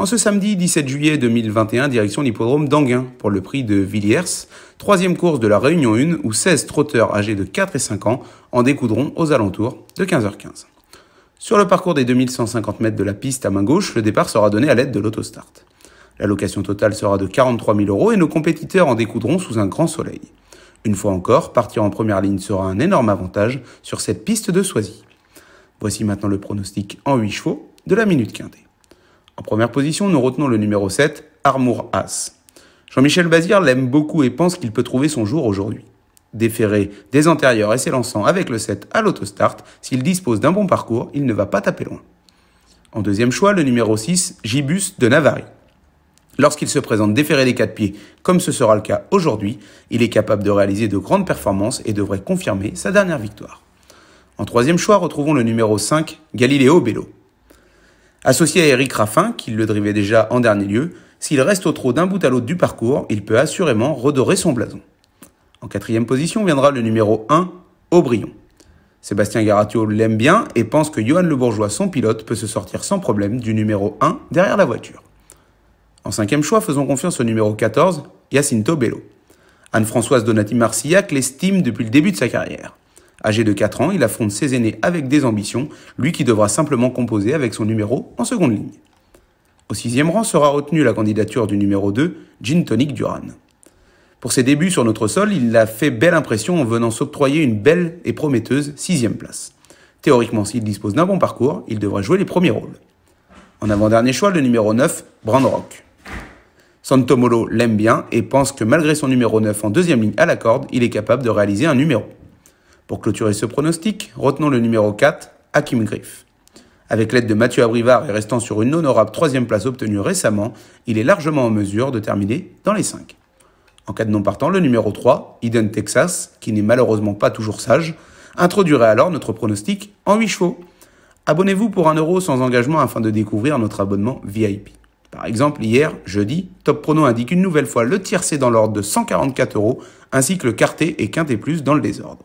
En ce samedi 17 juillet 2021, direction l'hippodrome d'Anguin pour le prix de Villiers, troisième course de la Réunion 1 où 16 trotteurs âgés de 4 et 5 ans en découdront aux alentours de 15h15. Sur le parcours des 2150 mètres de la piste à main gauche, le départ sera donné à l'aide de l'autostart. L'allocation totale sera de 43 000 euros et nos compétiteurs en découdront sous un grand soleil. Une fois encore, partir en première ligne sera un énorme avantage sur cette piste de Soisy. Voici maintenant le pronostic en 8 chevaux de la minute quintée. En première position, nous retenons le numéro 7, Armour As. Jean-Michel Bazir l'aime beaucoup et pense qu'il peut trouver son jour aujourd'hui. Déféré des antérieurs et s'élançant avec le 7 à l'autostart, s'il dispose d'un bon parcours, il ne va pas taper loin. En deuxième choix, le numéro 6, Gibus de Navarre. Lorsqu'il se présente déféré des quatre pieds, comme ce sera le cas aujourd'hui, il est capable de réaliser de grandes performances et devrait confirmer sa dernière victoire. En troisième choix, retrouvons le numéro 5, Galileo Bello. Associé à Eric Raffin, qui le drivait déjà en dernier lieu, s'il reste au trot d'un bout à l'autre du parcours, il peut assurément redorer son blason. En quatrième position viendra le numéro 1, Aubryon. Sébastien Garatio l'aime bien et pense que Johan Le Bourgeois, son pilote, peut se sortir sans problème du numéro 1 derrière la voiture. En cinquième choix, faisons confiance au numéro 14, Jacinto Bello. Anne-Françoise Donati-Marcillac l'estime depuis le début de sa carrière. Âgé de 4 ans, il affronte ses aînés avec des ambitions, lui qui devra simplement composer avec son numéro en seconde ligne. Au sixième rang sera retenue la candidature du numéro 2, Gin Tonic Duran. Pour ses débuts sur notre sol, il a fait belle impression en venant s'octroyer une belle et prometteuse sixième place. Théoriquement, s'il dispose d'un bon parcours, il devrait jouer les premiers rôles. En avant-dernier choix, le numéro 9, Rock. Santomolo l'aime bien et pense que malgré son numéro 9 en deuxième ligne à la corde, il est capable de réaliser un numéro. Pour clôturer ce pronostic, retenons le numéro 4, Hakim Griff. Avec l'aide de Mathieu Abrivard et restant sur une honorable troisième place obtenue récemment, il est largement en mesure de terminer dans les 5. En cas de non partant, le numéro 3, Eden Texas, qui n'est malheureusement pas toujours sage, introduirait alors notre pronostic en 8 chevaux. Abonnez-vous pour un euro sans engagement afin de découvrir notre abonnement VIP. Par exemple, hier, jeudi, Top Prono indique une nouvelle fois le tiercé dans l'ordre de 144 euros, ainsi que le quarté et quinté plus dans le désordre.